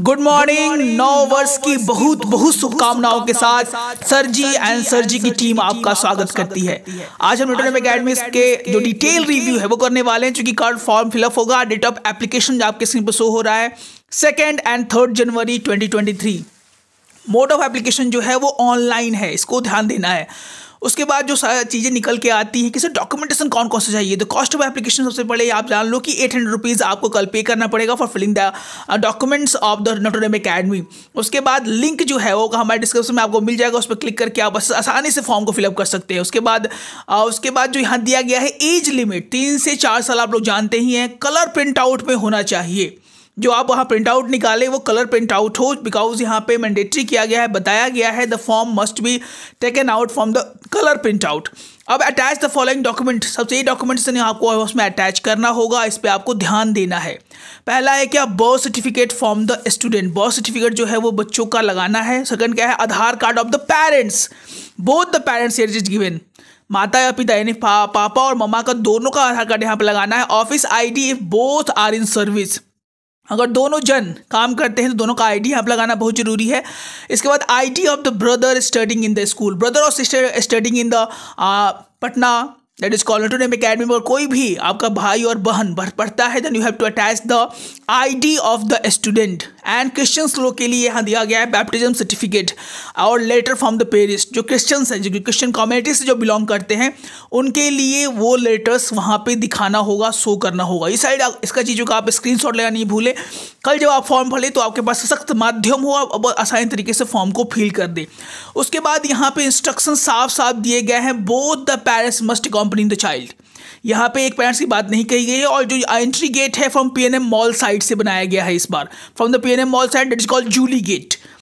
good morning नौ वर्ष की बहुत बहुत शुभकामनाओं के साथ sir ji and sir ji की टीम आपका स्वागत करती है आज हम रिटर्न अकेडमी के जो डिटेल रिव्यू है वो करने वाले हैं चूंकि कार्ड फॉर्म फिलअप होगा डेट ऑफ एप्लीकेशन आपके स्क्रीन पर शो हो रहा है second and third January 2023 mode of application जो है वो ऑनलाइन है इसको ध्यान देना है उसके बाद जो चीज़ें निकल के आती हैं कि सर डॉक्यूमेंटेशन कौन कौन से चाहिए तो कॉस्ट ऑफ एप्लीकेशन सबसे पहले आप जान लो कि एट हंड्रेड रुपीज़ आपको कल पे करना पड़ेगा for filling the documents of the Notre Dame academy उसके बाद लिंक जो है वो हमारे डिस्क्रिप्शन में आपको मिल जाएगा उस पर क्लिक करके आप आसानी से फॉर्म को फिलअप कर सकते हैं उसके बाद uh, उसके बाद जो यहाँ दिया गया है एज लिमिट तीन से चार साल आप लोग जानते ही हैं कलर प्रिंट आउट में होना चाहिए जो आप वहाँ प्रिंट आउट निकालें वो कलर प्रिंट आउट हो बिकॉज यहाँ पे मैंडेटरी किया गया है बताया गया है the form must be taken out from the colour print out अब अटैच द फॉलोइंग डॉक्यूमेंट सबसे ये डॉक्यूमेंट्स ने आपको उसमें अटैच करना होगा इस पर आपको ध्यान देना है पहला है क्या birth certificate from the student birth certificate जो है वो बच्चों का लगाना है सेकंड क्या है Aadhaar card of the parents both the parents are is given माता या पिता यानी पा, पापा और मम्मा का दोनों का आधार कार्ड यहाँ पर लगाना है office ID if both are in service अगर दोनों जन काम करते हैं तो दोनों का आईडी यहाँ पर लगाना बहुत ज़रूरी है इसके बाद ID of the brother studying in the school brother और sister studying in the Patna that is collar to name academy और कोई भी आपका भाई और बहन पढ़ता है then you have to attach the ID of the student and Christians लोग के लिए यहाँ दिया गया है बैप्टिज्म सर्टिफिकेट और लेटर फ्रॉम द पेरिस जो क्रिश्चियंस हैं जो क्रिश्चियन कम्युनिटी से जो बिलोंग करते हैं उनके लिए वो लेटर्स वहाँ पे दिखाना होगा शो करना होगा इस साइड इसका चीज़ों का आप स्क्रीन लेना नहीं भूलें कल जब आप फॉर्म भरें तो आपके पास सख्त माध्यम हो आप आसानी तरीके से फॉर्म को फिल कर दें उसके बाद यहाँ पर इंस्ट्रक्शन साफ साफ दिए गए हैं both the parents must accompany the child यहाँ पे एक पेरेंट्स की बात नहीं कही गई है और जो एंट्री गेट है फ्रॉम पीएनएम मॉल साइड से बनाया गया है इस बार from the PNM mall side it is called Julie gate